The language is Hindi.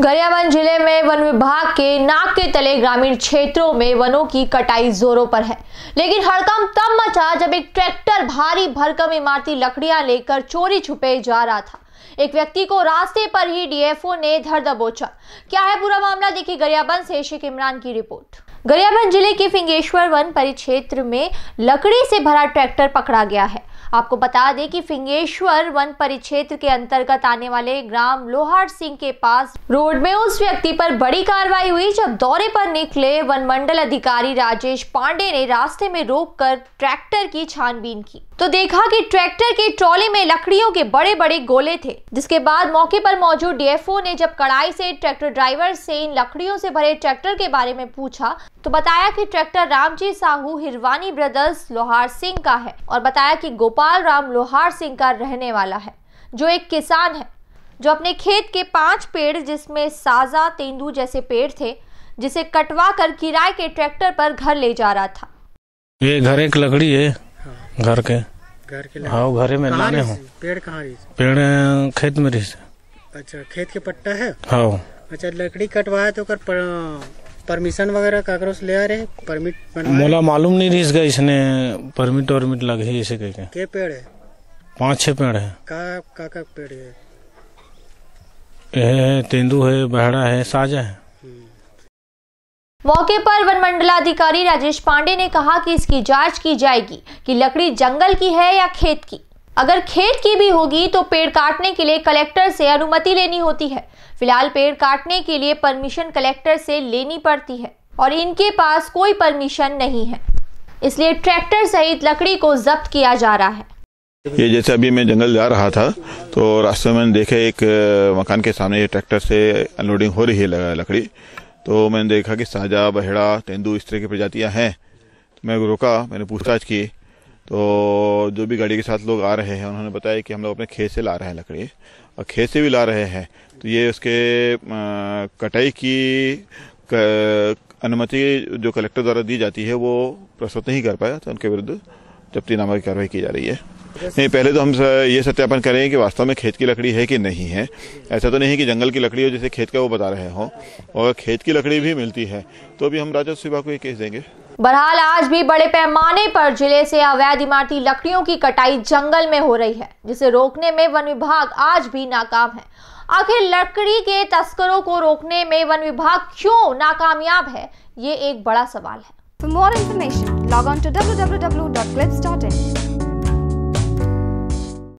गरियाबंद जिले में वन विभाग के नाक के तले ग्रामीण क्षेत्रों में वनों की कटाई जोरों पर है लेकिन हड़कम तब मचा जब एक ट्रैक्टर भारी भरकम इमारती लकड़ियां लेकर चोरी छुपे जा रहा था एक व्यक्ति को रास्ते पर ही डीएफओ ने धर दबोचा क्या है पूरा मामला देखिए गरियाबंद से शेख इमरान की रिपोर्ट गरियाबंद जिले के फिंगेश्वर वन परिक्षेत्र में लकड़ी से भरा ट्रैक्टर पकड़ा गया है आपको बता दें कि फिंगेश्वर वन परिक्षेत्र के अंतर्गत आने वाले ग्राम लोहार सिंह के पास रोड में उस व्यक्ति पर बड़ी कार्रवाई हुई जब दौरे पर निकले वन मंडल अधिकारी राजेश पांडे ने रास्ते में रोककर ट्रैक्टर की छानबीन की तो देखा कि ट्रैक्टर के ट्रॉली में लकड़ियों के बड़े बड़े गोले थे जिसके बाद मौके पर मौजूद डीएफओ ने जब कड़ाई से ट्रैक्टर ड्राइवर से इन लकड़ियों से भरे ट्रैक्टर के बारे में पूछा तो बताया कि ट्रैक्टर रामजी साहू हिरवानी ब्रदर्स लोहार सिंह का है और बताया कि गोपाल गोपाल राम लोहार सिंह का रहने वाला है जो एक किसान है जो अपने खेत के पांच पेड़ जिसमें साजा तेंदू जैसे पेड़ थे जिसे कटवा कर किराए के ट्रैक्टर पर घर ले जा रहा था ये घर एक लकड़ी है हाँ। घर के घर के हाँ घरे में लाने हूँ पेड़ कहाँ पेड़ खेत में रही अच्छा खेत के पट्टा है हाँ अच्छा लकड़ी कटवाया तो कर परमिशन वगैरह काकरोच ले आ रहे परमिट मोला मालूम नहीं रही इसका इसने परमिट लग लगे इसे कह के के पेड़ है पाँच छह पेड़ है का का का पेड़ है यह तेंदू है बहड़ा है साजा है हम्म। मौके पर वन मंडलाधिकारी राजेश पांडे ने कहा कि इसकी जांच की जाएगी कि लकड़ी जंगल की है या खेत की अगर खेत की भी होगी तो पेड़ काटने के लिए कलेक्टर से अनुमति लेनी होती है फिलहाल पेड़ काटने के लिए परमिशन कलेक्टर से लेनी पड़ती है और इनके पास कोई परमिशन नहीं है इसलिए ट्रैक्टर सहित लकड़ी को जब्त किया जा रहा है ये जैसे अभी मैं जंगल जा रहा था तो रास्ते में देखे एक मकान के सामने ट्रैक्टर से अनलोडिंग हो रही है लकड़ी तो मैंने देखा कि साजा बहेड़ा तेंदू इस तरह की प्रजातियां हैं तो मैं रोका मैंने पूछताछ की तो जो भी गाड़ी के साथ लोग आ रहे हैं उन्होंने बताया कि हम लोग अपने खेत से ला रहे हैं लकड़ी और खेत से भी ला रहे हैं तो ये उसके कटाई की अनुमति जो कलेक्टर द्वारा दी जाती है वो प्रस्तुत नहीं कर पाया तो उनके विरुद्ध जब्ती नामा की कार्रवाई की जा रही है नहीं पहले तो हम ये सत्यापन करें कि वास्तव में खेत की लकड़ी है कि नहीं है ऐसा तो नहीं कि जंगल की लकड़ी हो जैसे खेत का वो बता रहे हो और खेत की लकड़ी भी मिलती है तो अभी हम राजस्व विभाग को ये केस देंगे बहरहाल आज भी बड़े पैमाने पर जिले से अवैध इमारती लकड़ियों की कटाई जंगल में हो रही है जिसे रोकने में वन विभाग आज भी नाकाम है आखिर लकड़ी के तस्करों को रोकने में वन विभाग क्यों नाकामयाब है ये एक बड़ा सवाल है for more information log on to W